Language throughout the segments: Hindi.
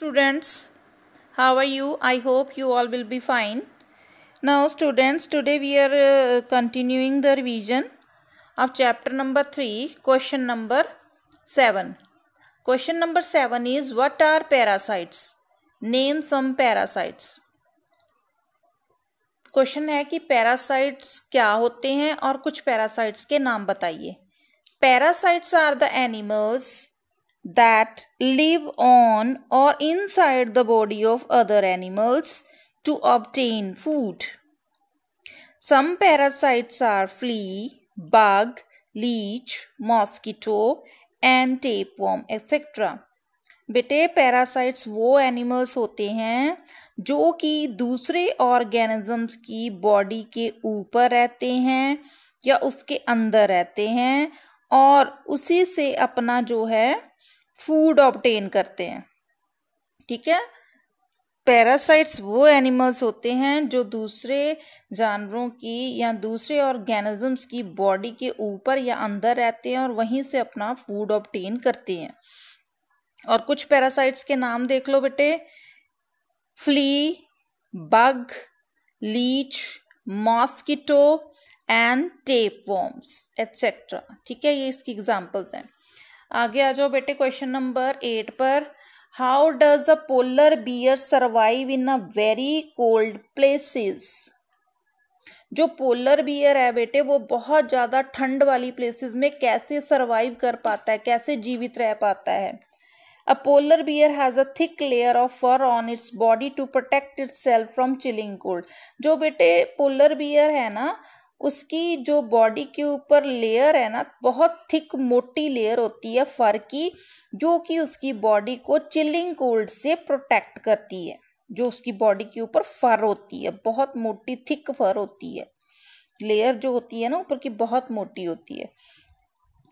students how are you i hope you all will be fine now students today we are uh, continuing the revision of chapter number 3 question number 7 question number 7 is what are parasites name some parasites question है कि पैरासाइट्स क्या होते हैं और कुछ पैरासाइट्स के नाम बताइए parasites are the animals that live on or inside the body of other animals to obtain food. Some parasites are flea, bug, leech, mosquito and tapeworm etc. बेटे पैरासाइट्स वो एनिमल्स होते हैं जो कि दूसरे ऑर्गेनिजम्स की बॉडी के ऊपर रहते हैं या उसके अंदर रहते हैं और उसी से अपना जो है फूड ऑप्टेन करते हैं ठीक है पैरासाइट्स वो एनिमल्स होते हैं जो दूसरे जानवरों की या दूसरे ऑर्गेनिजम्स की बॉडी के ऊपर या अंदर रहते हैं और वहीं से अपना फूड ऑप्टेन करते हैं और कुछ पैरासाइट्स के नाम देख लो बेटे flea bug leech mosquito and tapeworms etcetera ठीक है ये इसकी एग्जाम्पल्स हैं आगे आ जाओ बेटे क्वेश्चन नंबर एट पर how does a polar bear survive in a very cold places जो पोलर बियर है बेटे वो बहुत ज़्यादा ठंड वाली प्लेसेस में कैसे सर्वाइव कर पाता है कैसे जीवित रह पाता है a polar bear has a thick layer of fur on its body to protect itself from chilling cold जो बेटे पोलर बियर है ना उसकी जो बॉडी के ऊपर लेयर है ना बहुत थिक मोटी लेयर होती है फर की जो कि उसकी बॉडी को चिलिंग कोल्ड से प्रोटेक्ट करती है जो उसकी बॉडी के ऊपर फर होती है बहुत मोटी थिक फर होती है लेयर जो होती है ना ऊपर की बहुत मोटी होती है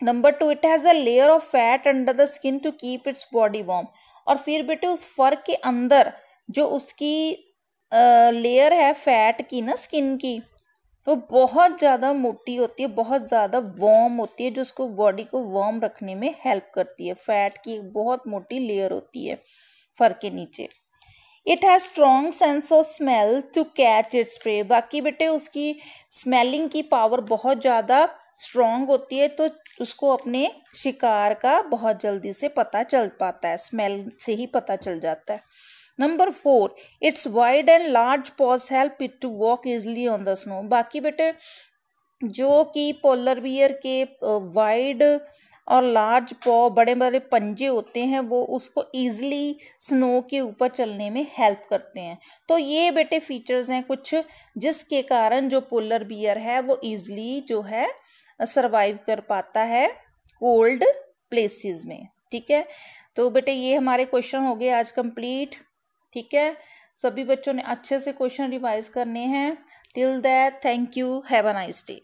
number two it has a layer of fat under the skin to keep its body warm और फिर बेटे उस फर के अंदर जो उसकी लेयर है फैट की ना स्किन की तो बहुत ज़्यादा मोटी होती है बहुत ज़्यादा वॉर्म होती है जो उसको बॉडी को वॉर्म रखने में हेल्प करती है फैट की एक बहुत मोटी लेयर होती है फर के नीचे it has strong sense of smell to catch its prey बाकी बेटे उसकी स्मेलिंग की पावर बहुत ज़्यादा स्ट्रॉन्ग होती है तो उसको अपने शिकार का बहुत जल्दी से पता चल पाता है स्मेल से ही पता चल जाता है number four its wide and large paws help it to walk easily on the snow बाकी बेटे जो कि पोलर बियर के वाइड और लार्ज पॉ बड़े बड़े पंजे होते हैं वो उसको ईजिली स्नो के ऊपर चलने में हेल्प करते हैं तो ये बेटे फीचर्स हैं कुछ जिसके कारण जो पोलर बियर है वो ईजिली जो है सरवाइव कर पाता है कोल्ड प्लेसेस में ठीक है तो बेटे ये हमारे क्वेश्चन हो गए आज कंप्लीट ठीक है सभी बच्चों ने अच्छे से क्वेश्चन रिवाइज करने हैं till that thank you have a nice day